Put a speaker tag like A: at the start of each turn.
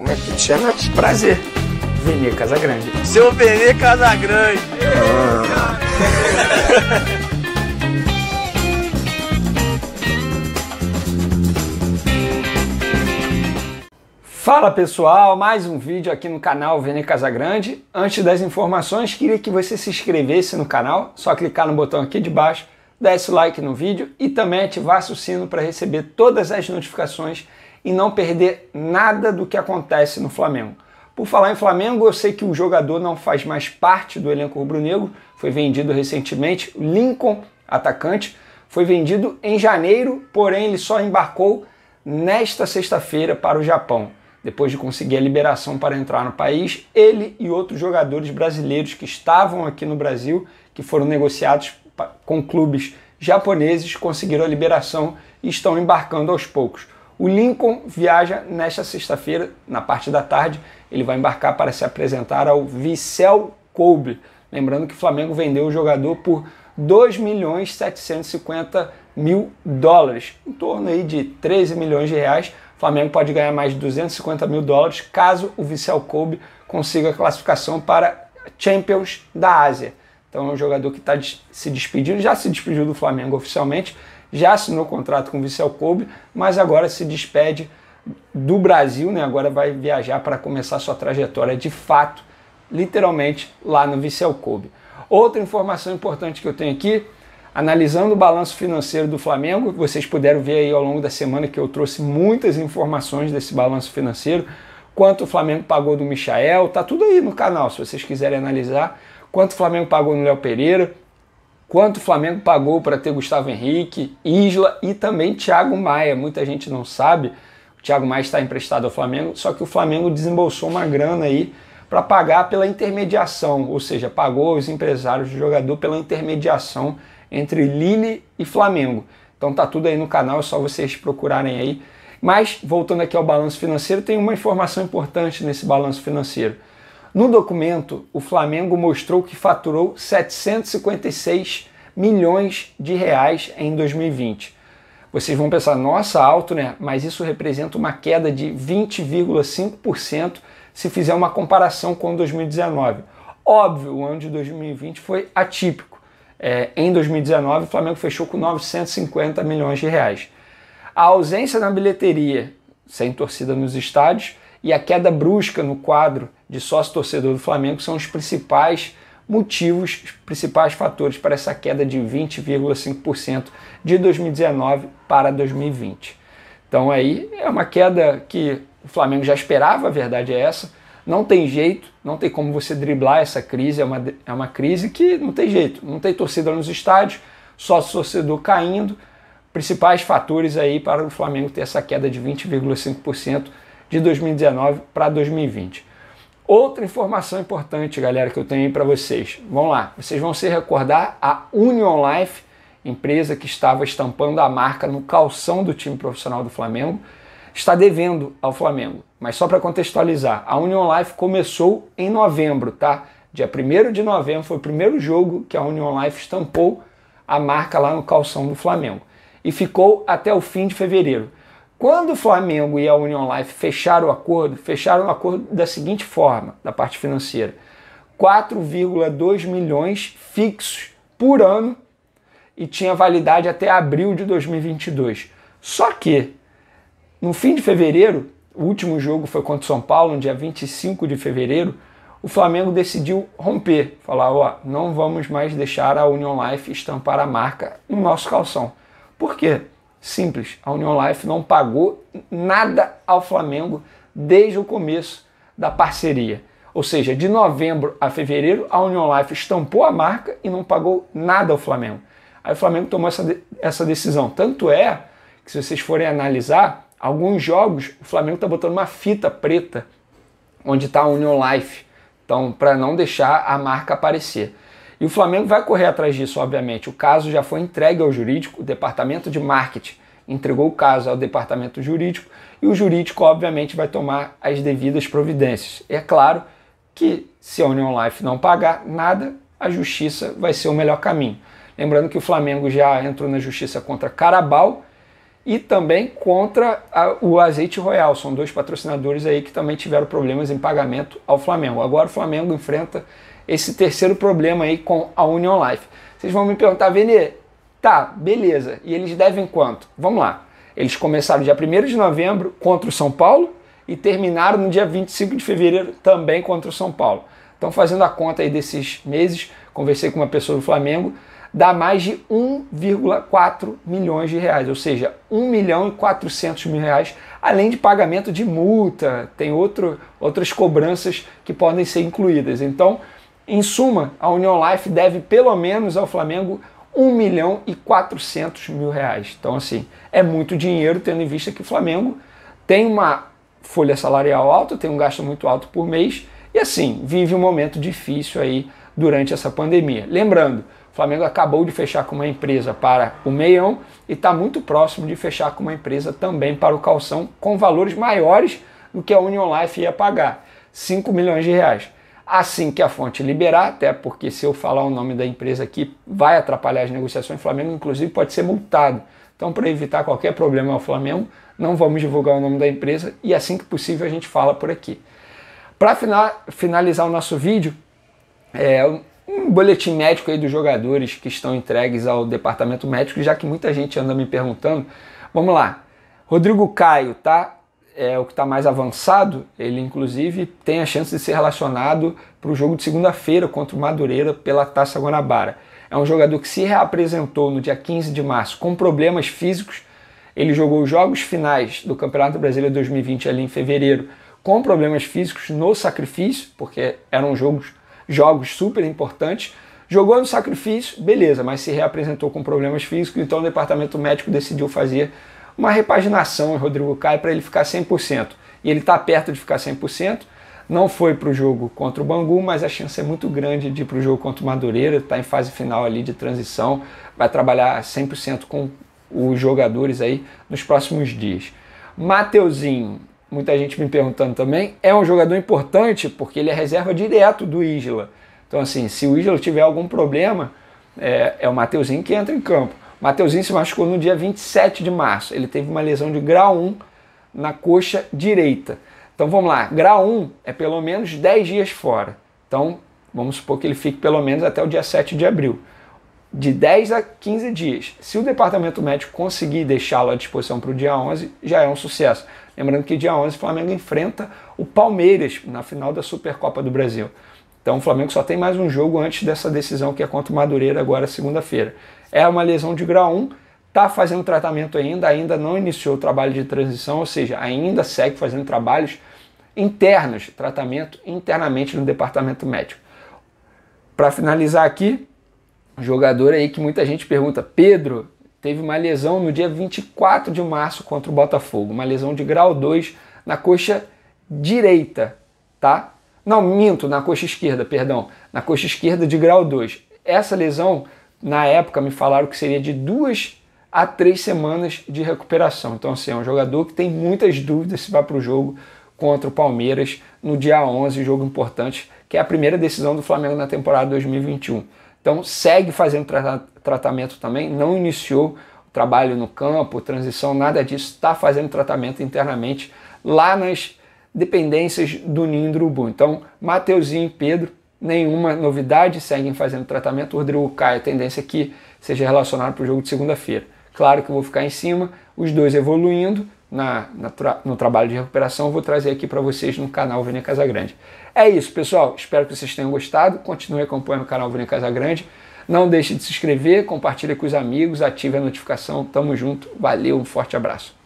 A: Como é que te chama? Prazer. Venê Casagrande. Seu Venê Casagrande. Fala pessoal, mais um vídeo aqui no canal Venê Casagrande. Antes das informações, queria que você se inscrevesse no canal, só clicar no botão aqui de baixo, desse like no vídeo e também ativasse o sino para receber todas as notificações e não perder nada do que acontece no Flamengo. Por falar em Flamengo, eu sei que o jogador não faz mais parte do elenco rubro-negro, foi vendido recentemente. Lincoln, atacante, foi vendido em janeiro, porém ele só embarcou nesta sexta-feira para o Japão. Depois de conseguir a liberação para entrar no país, ele e outros jogadores brasileiros que estavam aqui no Brasil, que foram negociados com clubes japoneses, conseguiram a liberação e estão embarcando aos poucos. O Lincoln viaja nesta sexta-feira, na parte da tarde. Ele vai embarcar para se apresentar ao Vicel Kobe. Lembrando que o Flamengo vendeu o jogador por 2 milhões 750 mil dólares, em torno aí de 13 milhões de reais. O Flamengo pode ganhar mais de 250 mil dólares caso o Vicel Kobe consiga a classificação para Champions da Ásia. Então é um jogador que está se despedindo, já se despediu do Flamengo oficialmente, já assinou contrato com o Vissel Kobe, mas agora se despede do Brasil, né? agora vai viajar para começar sua trajetória de fato, literalmente, lá no Vissel Kobe. Outra informação importante que eu tenho aqui, analisando o balanço financeiro do Flamengo, vocês puderam ver aí ao longo da semana que eu trouxe muitas informações desse balanço financeiro, quanto o Flamengo pagou do Michael, tá tudo aí no canal, se vocês quiserem analisar, quanto o Flamengo pagou no Léo Pereira, quanto o Flamengo pagou para ter Gustavo Henrique, Isla e também Thiago Maia. Muita gente não sabe, o Thiago Maia está emprestado ao Flamengo, só que o Flamengo desembolsou uma grana aí para pagar pela intermediação, ou seja, pagou os empresários do jogador pela intermediação entre Lille e Flamengo. Então tá tudo aí no canal, é só vocês procurarem aí. Mas voltando aqui ao balanço financeiro, tem uma informação importante nesse balanço financeiro. No documento, o Flamengo mostrou que faturou 756 milhões de reais em 2020. Vocês vão pensar, nossa, alto, né? Mas isso representa uma queda de 20,5% se fizer uma comparação com 2019. Óbvio, o ano de 2020 foi atípico. É, em 2019, o Flamengo fechou com 950 milhões de reais. A ausência na bilheteria, sem torcida nos estádios, e a queda brusca no quadro de sócio torcedor do Flamengo são os principais motivos, os principais fatores para essa queda de 20,5% de 2019 para 2020. Então aí é uma queda que o Flamengo já esperava, a verdade é essa. Não tem jeito, não tem como você driblar essa crise, é uma, é uma crise que não tem jeito, não tem torcida nos estádios, só torcedor caindo. Principais fatores aí para o Flamengo ter essa queda de 20,5% de 2019 para 2020. Outra informação importante, galera, que eu tenho para vocês. Vamos lá, vocês vão se recordar a Union Life, empresa que estava estampando a marca no calção do time profissional do Flamengo, está devendo ao Flamengo. Mas só para contextualizar, a Union Life começou em novembro, tá? Dia 1 de novembro foi o primeiro jogo que a Union Life estampou a marca lá no calção do Flamengo e ficou até o fim de fevereiro. Quando o Flamengo e a Union Life fecharam o acordo, fecharam o acordo da seguinte forma, da parte financeira: 4,2 milhões fixos por ano e tinha validade até abril de 2022. Só que no fim de fevereiro, o último jogo foi contra o São Paulo, no dia 25 de fevereiro, o Flamengo decidiu romper, falar, ó, não vamos mais deixar a Union Life estampar a marca no nosso calção. Por quê? Simples, a Union Life não pagou nada ao Flamengo desde o começo da parceria. Ou seja, de novembro a fevereiro, a Union Life estampou a marca e não pagou nada ao Flamengo. Aí o Flamengo tomou essa, de essa decisão. Tanto é que, se vocês forem analisar, alguns jogos o Flamengo está botando uma fita preta onde está a Union Life. Então, para não deixar a marca aparecer. E o Flamengo vai correr atrás disso, obviamente. O caso já foi entregue ao jurídico, o departamento de marketing entregou o caso ao departamento jurídico e o jurídico, obviamente, vai tomar as devidas providências. E é claro que se a Union Life não pagar nada, a justiça vai ser o melhor caminho. Lembrando que o Flamengo já entrou na justiça contra Carabal e também contra a, o Azeite Royal. São dois patrocinadores aí que também tiveram problemas em pagamento ao Flamengo. Agora o Flamengo enfrenta esse terceiro problema aí com a Union Life. Vocês vão me perguntar, Vene, tá, beleza, e eles devem quanto? Vamos lá. Eles começaram dia 1 de novembro contra o São Paulo e terminaram no dia 25 de fevereiro também contra o São Paulo. Então, fazendo a conta aí desses meses, conversei com uma pessoa do Flamengo, dá mais de 1,4 milhões de reais, ou seja, 1 milhão e 400 mil reais, além de pagamento de multa, tem outro, outras cobranças que podem ser incluídas. Então, em suma, a Union Life deve pelo menos ao Flamengo 1 milhão e 400 mil reais. Então, assim, é muito dinheiro, tendo em vista que o Flamengo tem uma folha salarial alta, tem um gasto muito alto por mês e, assim, vive um momento difícil aí durante essa pandemia. Lembrando, o Flamengo acabou de fechar com uma empresa para o meião e está muito próximo de fechar com uma empresa também para o calção com valores maiores do que a Union Life ia pagar, 5 milhões de reais. Assim que a fonte liberar, até porque se eu falar o nome da empresa aqui, vai atrapalhar as negociações. O Flamengo, inclusive, pode ser multado. Então, para evitar qualquer problema ao Flamengo, não vamos divulgar o nome da empresa e assim que possível a gente fala por aqui. Para finalizar o nosso vídeo, é um boletim médico aí dos jogadores que estão entregues ao departamento médico, já que muita gente anda me perguntando. Vamos lá. Rodrigo Caio, tá? é o que está mais avançado, ele inclusive tem a chance de ser relacionado para o jogo de segunda-feira contra o Madureira pela Taça Guanabara. É um jogador que se reapresentou no dia 15 de março com problemas físicos. Ele jogou os jogos finais do Campeonato Brasileiro 2020 ali em fevereiro com problemas físicos no sacrifício, porque eram jogos, jogos super importantes. Jogou no sacrifício, beleza, mas se reapresentou com problemas físicos, então o departamento médico decidiu fazer uma repaginação em Rodrigo Caio para ele ficar 100%. E ele está perto de ficar 100%. Não foi para o jogo contra o Bangu, mas a chance é muito grande de ir para o jogo contra o Madureira. Está em fase final ali de transição. Vai trabalhar 100% com os jogadores aí nos próximos dias. Mateuzinho, muita gente me perguntando também, é um jogador importante porque ele é reserva direto do Isla. Então, assim, se o Isla tiver algum problema, é, é o Mateuzinho que entra em campo. Mateuzinho se machucou no dia 27 de março. Ele teve uma lesão de grau 1 na coxa direita. Então vamos lá, grau 1 é pelo menos 10 dias fora. Então vamos supor que ele fique pelo menos até o dia 7 de abril. De 10 a 15 dias. Se o departamento médico conseguir deixá-lo à disposição para o dia 11, já é um sucesso. Lembrando que dia 11 o Flamengo enfrenta o Palmeiras na final da Supercopa do Brasil. Então o Flamengo só tem mais um jogo antes dessa decisão que é contra o Madureira agora segunda-feira. É uma lesão de grau 1, está fazendo tratamento ainda, ainda não iniciou o trabalho de transição, ou seja, ainda segue fazendo trabalhos internos, tratamento internamente no departamento médico. Para finalizar aqui, jogador aí que muita gente pergunta, Pedro, teve uma lesão no dia 24 de março contra o Botafogo, uma lesão de grau 2 na coxa direita, tá? Não, minto, na coxa esquerda, perdão. Na coxa esquerda de grau 2. Essa lesão, na época, me falaram que seria de duas a três semanas de recuperação. Então, assim, é um jogador que tem muitas dúvidas se vai para o jogo contra o Palmeiras no dia 11, jogo importante, que é a primeira decisão do Flamengo na temporada 2021. Então, segue fazendo tra tratamento também, não iniciou o trabalho no campo, transição, nada disso, está fazendo tratamento internamente lá nas dependências do ninho do Então, Mateuzinho e Pedro, nenhuma novidade, seguem fazendo tratamento. O Rodrigo cai, a tendência é que seja relacionado para o jogo de segunda-feira. Claro que eu vou ficar em cima, os dois evoluindo na, na tra no trabalho de recuperação, vou trazer aqui para vocês no canal Casa Casagrande. É isso, pessoal. Espero que vocês tenham gostado. Continue acompanhando o canal Casa Casagrande. Não deixe de se inscrever, compartilhe com os amigos, ative a notificação. Tamo junto. Valeu, um forte abraço.